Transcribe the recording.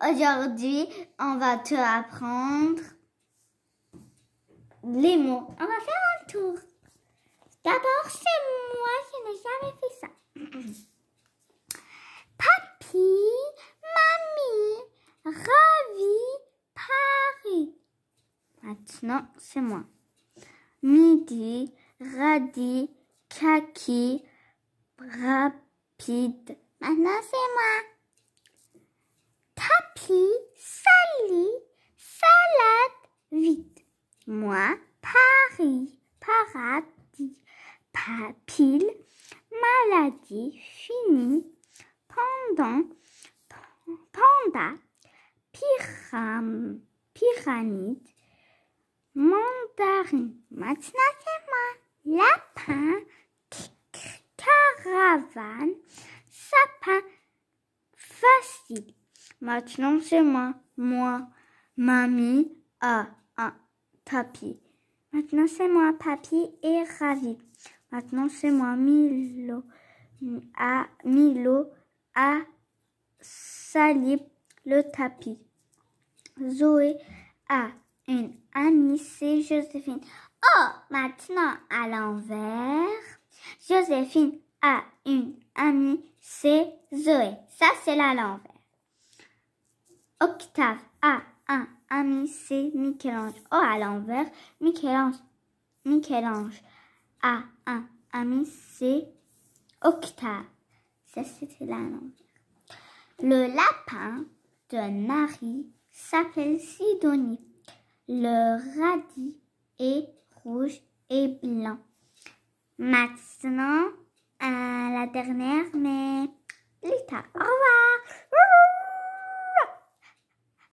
Aujourd'hui, on va te apprendre les mots. On va faire un tour. D'abord, c'est moi qui n'ai jamais fait ça. Papi, mamie, ravi, Paris. Maintenant, c'est moi. Midi, Radi kaki, rapide. Maintenant, c'est moi. Pi sali, salade, vite. Moi, Paris, paradis, papille, maladie, fini, pendant, panda, pyram, pyramide, mandarine, moi. lapin, caravane, sapin, facile. Maintenant c'est moi. Moi. Mamie a ah, un ah, tapis. Maintenant c'est moi. Papy est ravi. Maintenant c'est moi. Milo a, ah, Milo a sali le tapis. Zoé a une amie, c'est Joséphine. Oh, maintenant à l'envers. Joséphine a une amie, c'est Zoé. Ça, c'est la l'envers. Octave A, 1, Ami C, Michel-Ange Oh, à l'envers, Michel-Ange, A, un, Ami c'est Octave. Ça, c'était là Le lapin de Marie s'appelle Sidonie. Le radis est rouge et blanc. Maintenant, à la dernière, mais plus tard. Au revoir.